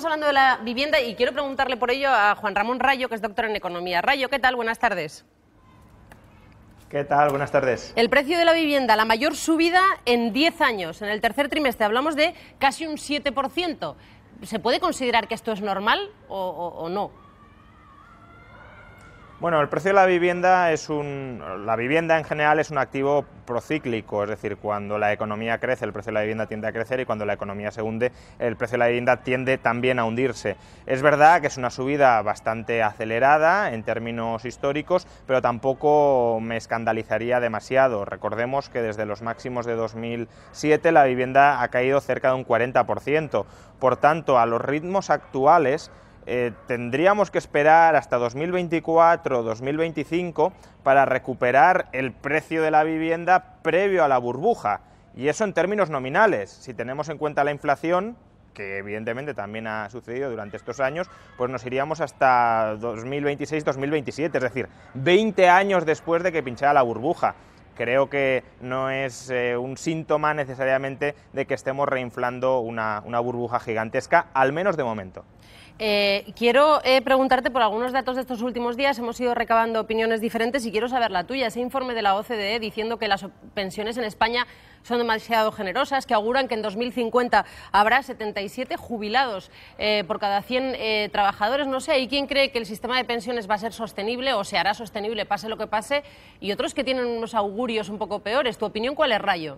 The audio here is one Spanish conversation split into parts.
Estamos hablando de la vivienda y quiero preguntarle por ello a Juan Ramón Rayo, que es doctor en economía. Rayo, ¿qué tal? Buenas tardes. ¿Qué tal? Buenas tardes. El precio de la vivienda, la mayor subida en 10 años. En el tercer trimestre hablamos de casi un 7%. ¿Se puede considerar que esto es normal o no? Bueno, el precio de la vivienda es un, la vivienda en general es un activo procíclico, es decir, cuando la economía crece el precio de la vivienda tiende a crecer y cuando la economía se hunde el precio de la vivienda tiende también a hundirse. Es verdad que es una subida bastante acelerada en términos históricos, pero tampoco me escandalizaría demasiado. Recordemos que desde los máximos de 2007 la vivienda ha caído cerca de un 40%. Por tanto, a los ritmos actuales eh, tendríamos que esperar hasta 2024 o 2025 para recuperar el precio de la vivienda previo a la burbuja. Y eso en términos nominales. Si tenemos en cuenta la inflación, que evidentemente también ha sucedido durante estos años, pues nos iríamos hasta 2026-2027, es decir, 20 años después de que pinchara la burbuja. Creo que no es eh, un síntoma necesariamente de que estemos reinflando una burbuja gigantesca, al menos de momento. Eh, quiero eh, preguntarte por algunos datos de estos últimos días. Hemos ido recabando opiniones diferentes y quiero saber la tuya. Ese informe de la OCDE diciendo que las pensiones en España son demasiado generosas, que auguran que en 2050 habrá 77 jubilados eh, por cada 100 trabajadores. No sé, ¿y quién cree que el sistema de pensiones va a ser sostenible o se hará sostenible pase lo que pase? Y otros que tienen unos augurios un poco peores. ¿Tu opinión cuál es, Rayo?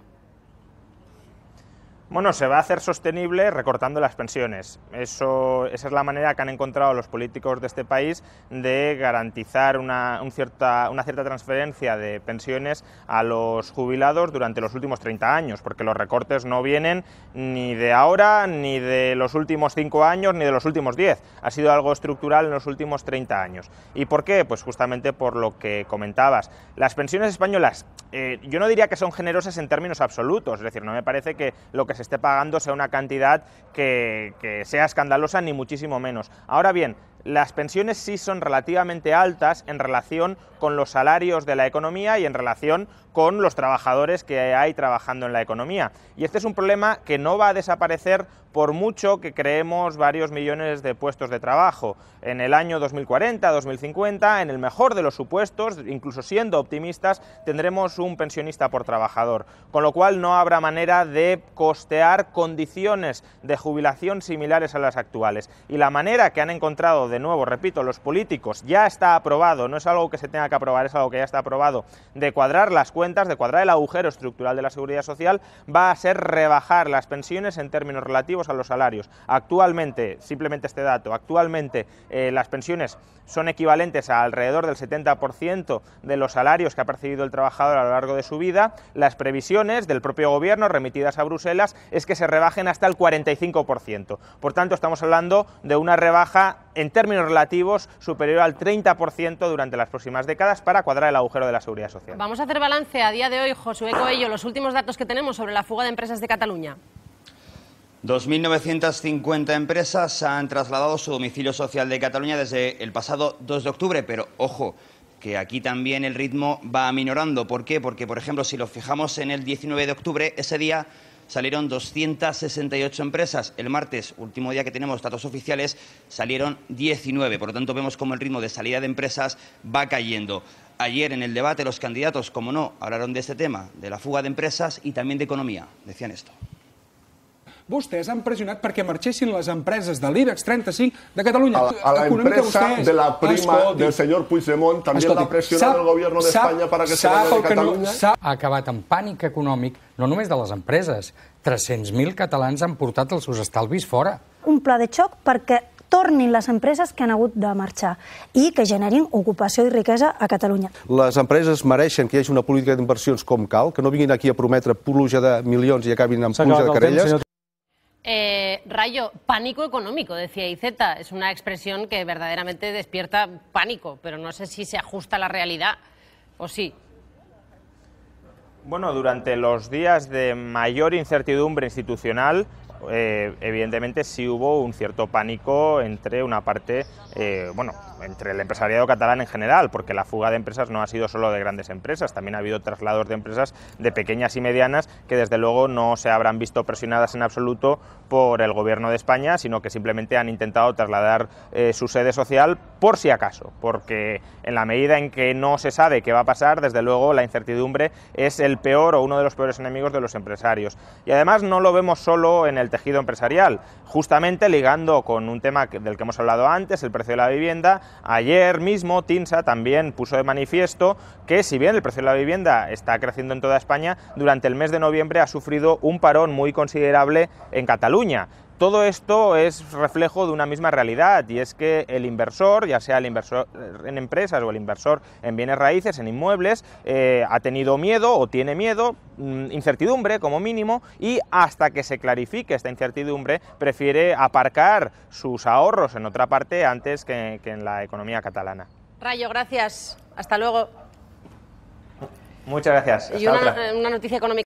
Bueno, se va a hacer sostenible recortando las pensiones. Eso, esa es la manera que han encontrado los políticos de este país de garantizar una, cierta, una cierta transferencia de pensiones a los jubilados durante los últimos 30 años, porque los recortes no vienen ni de ahora, ni de los últimos 5 años, ni de los últimos 10. Ha sido algo estructural en los últimos 30 años. ¿Y por qué? Pues justamente por lo que comentabas. Las pensiones españolas, eh, yo no diría que son generosas en términos absolutos, es decir, no me parece que lo que se esté pagándose una cantidad que, que sea escandalosa, ni muchísimo menos. Ahora bien, las pensiones sí son relativamente altas en relación con los salarios de la economía y en relación con los trabajadores que hay trabajando en la economía. Y este es un problema que no va a desaparecer por mucho que creemos varios millones de puestos de trabajo. En el año 2040, 2050, en el mejor de los supuestos, incluso siendo optimistas, tendremos un pensionista por trabajador. Con lo cual no habrá manera de costear condiciones de jubilación similares a las actuales. Y la manera que han encontrado de nuevo, repito, los políticos, ya está aprobado, no es algo que se tenga que aprobar, es algo que ya está aprobado, de cuadrar las cuentas, de cuadrar el agujero estructural de la seguridad social, va a ser rebajar las pensiones en términos relativos a los salarios. Actualmente, simplemente este dato, actualmente eh, las pensiones son equivalentes a alrededor del 70% de los salarios que ha percibido el trabajador a lo largo de su vida. Las previsiones del propio gobierno remitidas a Bruselas es que se rebajen hasta el 45%. Por tanto, estamos hablando de una rebaja en términos relativos superior al 30% durante las próximas décadas para cuadrar el agujero de la seguridad social. Vamos a hacer balance a día de hoy, Josué Coello, los últimos datos que tenemos sobre la fuga de empresas de Cataluña. 2.950 empresas han trasladado su domicilio social de Cataluña desde el pasado 2 de octubre, pero ojo, que aquí también el ritmo va aminorando. ¿Por qué? Porque, por ejemplo, si lo fijamos en el 19 de octubre, ese día salieron 268 empresas. El martes, último día que tenemos datos oficiales, salieron 19. Por lo tanto, vemos cómo el ritmo de salida de empresas va cayendo. Ayer en el debate los candidatos, como no, hablaron de este tema, de la fuga de empresas y también de economía. Decían esto. vostès han pressionat perquè marxessin les empreses de l'IBEX 35 de Catalunya. A la, empresa de la prima escolti, del senyor Puigdemont també l'ha pressionat el govern d'Espanya per perquè se de Catalunya. No, ha acabat en pànic econòmic, no només de les empreses. 300.000 catalans han portat els seus estalvis fora. Un pla de xoc perquè tornin les empreses que han hagut de marxar i que generin ocupació i riquesa a Catalunya. Les empreses mereixen que hi hagi una política d'inversions com cal, que no vinguin aquí a prometre pluja de milions i acabin amb pluja de querelles. Eh, rayo, pánico económico, decía Izeta, Es una expresión que verdaderamente despierta pánico, pero no sé si se ajusta a la realidad o sí. Bueno, durante los días de mayor incertidumbre institucional, eh, evidentemente sí hubo un cierto pánico entre una parte, eh, bueno, entre el empresariado catalán en general, porque la fuga de empresas no ha sido solo de grandes empresas, también ha habido traslados de empresas de pequeñas y medianas que desde luego no se habrán visto presionadas en absoluto por el gobierno de España, sino que simplemente han intentado trasladar eh, su sede social por si acaso, porque en la medida en que no se sabe qué va a pasar, desde luego la incertidumbre es el peor o uno de los peores enemigos de los empresarios. Y además no lo vemos solo en el tejido empresarial, justamente ligando con un tema del que hemos hablado antes, el precio de la vivienda. Ayer mismo TINSA también puso de manifiesto que si bien el precio de la vivienda está creciendo en toda España, durante el mes de noviembre ha sufrido un parón muy considerable en Cataluña. Todo esto es reflejo de una misma realidad y es que el inversor, ya sea el inversor en empresas o el inversor en bienes raíces, en inmuebles, eh, ha tenido miedo o tiene miedo, mm, incertidumbre como mínimo, y hasta que se clarifique esta incertidumbre prefiere aparcar sus ahorros en otra parte antes que, en la economía catalana. Rayo, gracias. Hasta luego. Muchas gracias. y eh, una noticia económica.